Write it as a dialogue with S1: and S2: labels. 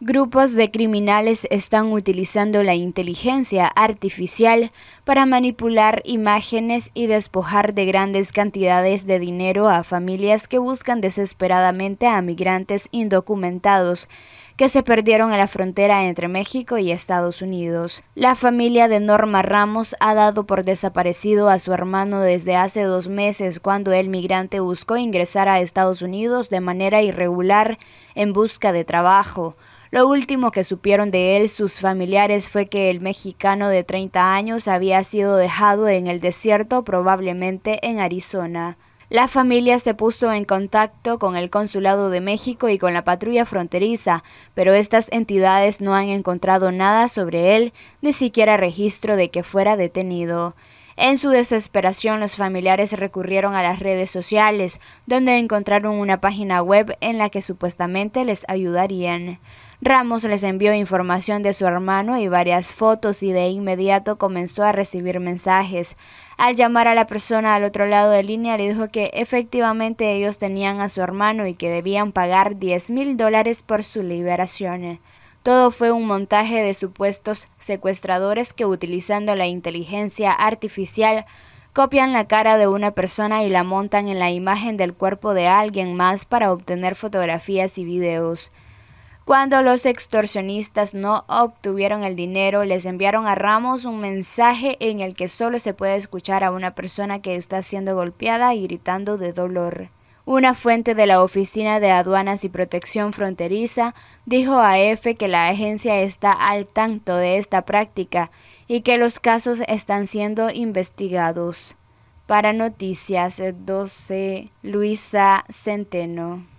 S1: Grupos de criminales están utilizando la inteligencia artificial para manipular imágenes y despojar de grandes cantidades de dinero a familias que buscan desesperadamente a migrantes indocumentados que se perdieron en la frontera entre México y Estados Unidos. La familia de Norma Ramos ha dado por desaparecido a su hermano desde hace dos meses cuando el migrante buscó ingresar a Estados Unidos de manera irregular en busca de trabajo. Lo último que supieron de él sus familiares fue que el mexicano de 30 años había sido dejado en el desierto, probablemente en Arizona. La familia se puso en contacto con el Consulado de México y con la patrulla fronteriza, pero estas entidades no han encontrado nada sobre él, ni siquiera registro de que fuera detenido. En su desesperación, los familiares recurrieron a las redes sociales, donde encontraron una página web en la que supuestamente les ayudarían. Ramos les envió información de su hermano y varias fotos y de inmediato comenzó a recibir mensajes. Al llamar a la persona al otro lado de línea le dijo que efectivamente ellos tenían a su hermano y que debían pagar 10 mil dólares por su liberación. Todo fue un montaje de supuestos secuestradores que utilizando la inteligencia artificial copian la cara de una persona y la montan en la imagen del cuerpo de alguien más para obtener fotografías y videos. Cuando los extorsionistas no obtuvieron el dinero, les enviaron a Ramos un mensaje en el que solo se puede escuchar a una persona que está siendo golpeada y gritando de dolor. Una fuente de la Oficina de Aduanas y Protección Fronteriza dijo a EFE que la agencia está al tanto de esta práctica y que los casos están siendo investigados. Para Noticias 12, Luisa Centeno.